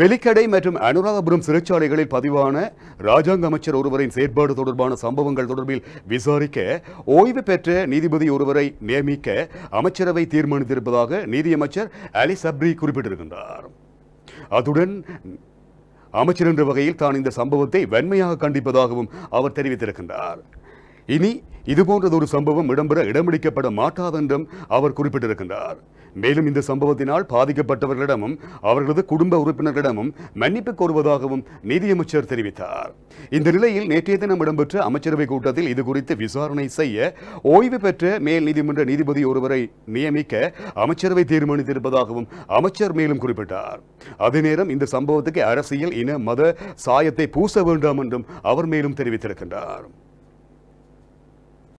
வெலிக்கடை மற்றும் அனுராதபுரம் சிறைச்சாலைகளில் பதிவான ராஜாங்க அமைச்சர் ஒருவரின் செயற்பாடு தொடர்பான சம்பவங்கள் தொடர்பில் விசாரிக்க ஓய்வு பெற்ற நீதிபதி ஒருவரை நியமிக்க அமைச்சரவை தீர்மானித்திருப்பதாக நீதியமைச்சர் அலி சப்ரி குறிப்பிட்டிருக்கின்றார் அதுடன் அமைச்சர் என்ற வகையில் தான் இந்த சம்பவத்தை வன்மையாக கண்டிப்பதாகவும் அவர் தெரிவித்திருக்கின்றார் இனி இதுபோன்றதொரு சம்பவம் இடம்பெற இடமளிக்கப்பட மாட்டாதென்றும் அவர் குறிப்பிட்டிருக்கின்றார் மேலும் இந்த சம்பவத்தினால் பாதிக்கப்பட்டவர்களிடமும் அவர்களது குடும்ப உறுப்பினர்களிடமும் மன்னிப்பு கோருவதாகவும் நிதியமைச்சர் தெரிவித்தார் இந்த நிலையில் நேற்றைய தினம் இடம்பெற்ற அமைச்சரவை கூட்டத்தில் இதுகுறித்து விசாரணை செய்ய ஓய்வு பெற்ற மேல் நீதிமன்ற நீதிபதி ஒருவரை நியமிக்க அமைச்சரவை தீர்மானித்திருப்பதாகவும் அமைச்சர் மேலும் குறிப்பிட்டார் அதே நேரம் இந்த சம்பவத்துக்கு அரசியல் இன மத சாயத்தை பூச வேண்டாம் என்றும் அவர் மேலும் தெரிவித்திருக்கின்றார்